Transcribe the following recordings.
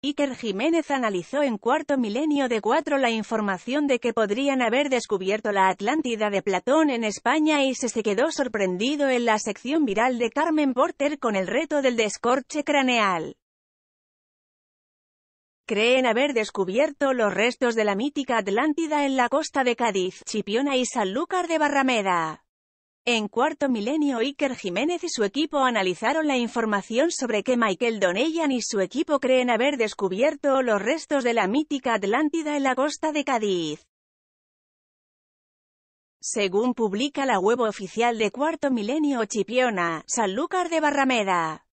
Iker Jiménez analizó en Cuarto Milenio de Cuatro la información de que podrían haber descubierto la Atlántida de Platón en España y se, se quedó sorprendido en la sección viral de Carmen Porter con el reto del descorche craneal. Creen haber descubierto los restos de la mítica Atlántida en la costa de Cádiz, Chipiona y Sanlúcar de Barrameda. En cuarto milenio Iker Jiménez y su equipo analizaron la información sobre que Michael Donellan y su equipo creen haber descubierto los restos de la mítica Atlántida en la costa de Cádiz. Según publica la web oficial de Cuarto Milenio Chipiona, Sanlúcar de Barrameda.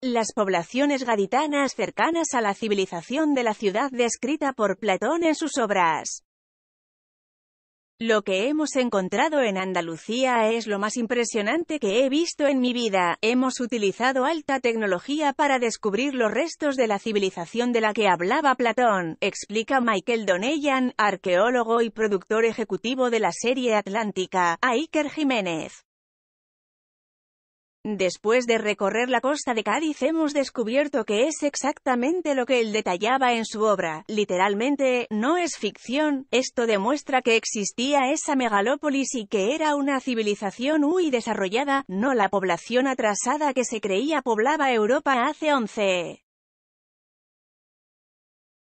Las poblaciones gaditanas cercanas a la civilización de la ciudad descrita por Platón en sus obras. Lo que hemos encontrado en Andalucía es lo más impresionante que he visto en mi vida. Hemos utilizado alta tecnología para descubrir los restos de la civilización de la que hablaba Platón, explica Michael Donellan, arqueólogo y productor ejecutivo de la serie Atlántica, a Iker Jiménez. Después de recorrer la costa de Cádiz hemos descubierto que es exactamente lo que él detallaba en su obra, literalmente, no es ficción, esto demuestra que existía esa megalópolis y que era una civilización muy desarrollada, no la población atrasada que se creía poblaba Europa hace 11.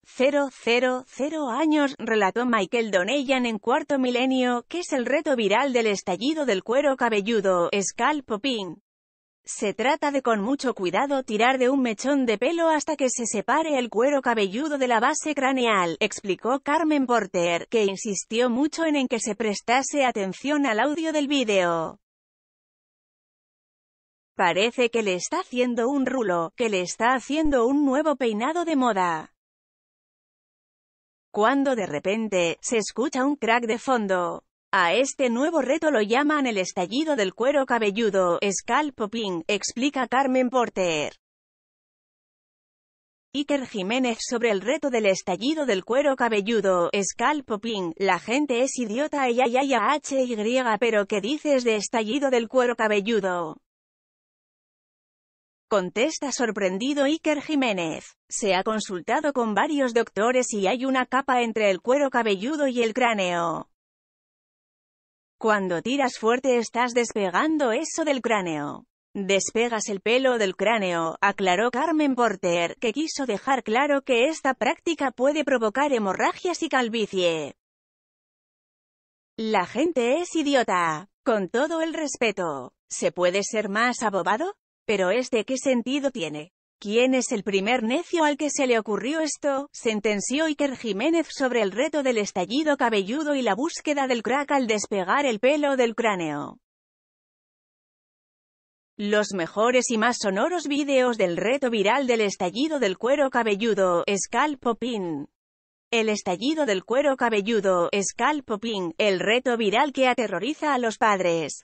000 años, relató Michael Donellan en Cuarto Milenio, que es el reto viral del estallido del cuero cabelludo, scalp popping. Se trata de con mucho cuidado tirar de un mechón de pelo hasta que se separe el cuero cabelludo de la base craneal, explicó Carmen Porter, que insistió mucho en, en que se prestase atención al audio del vídeo. Parece que le está haciendo un rulo, que le está haciendo un nuevo peinado de moda. Cuando de repente, se escucha un crack de fondo. A este nuevo reto lo llaman el estallido del cuero cabelludo, scalp popping, explica Carmen Porter. Iker Jiménez sobre el reto del estallido del cuero cabelludo, scalp popping, la gente es idiota y ay h y pero ¿qué dices de estallido del cuero cabelludo? Contesta sorprendido Iker Jiménez. Se ha consultado con varios doctores y hay una capa entre el cuero cabelludo y el cráneo. Cuando tiras fuerte estás despegando eso del cráneo. Despegas el pelo del cráneo, aclaró Carmen Porter, que quiso dejar claro que esta práctica puede provocar hemorragias y calvicie. La gente es idiota. Con todo el respeto. ¿Se puede ser más abobado? Pero este qué sentido tiene. ¿Quién es el primer necio al que se le ocurrió esto? Sentenció Iker Jiménez sobre el reto del estallido cabelludo y la búsqueda del crack al despegar el pelo del cráneo. Los mejores y más sonoros vídeos del reto viral del estallido del cuero cabelludo, Scalpopin. El estallido del cuero cabelludo, Scalpopin, el reto viral que aterroriza a los padres.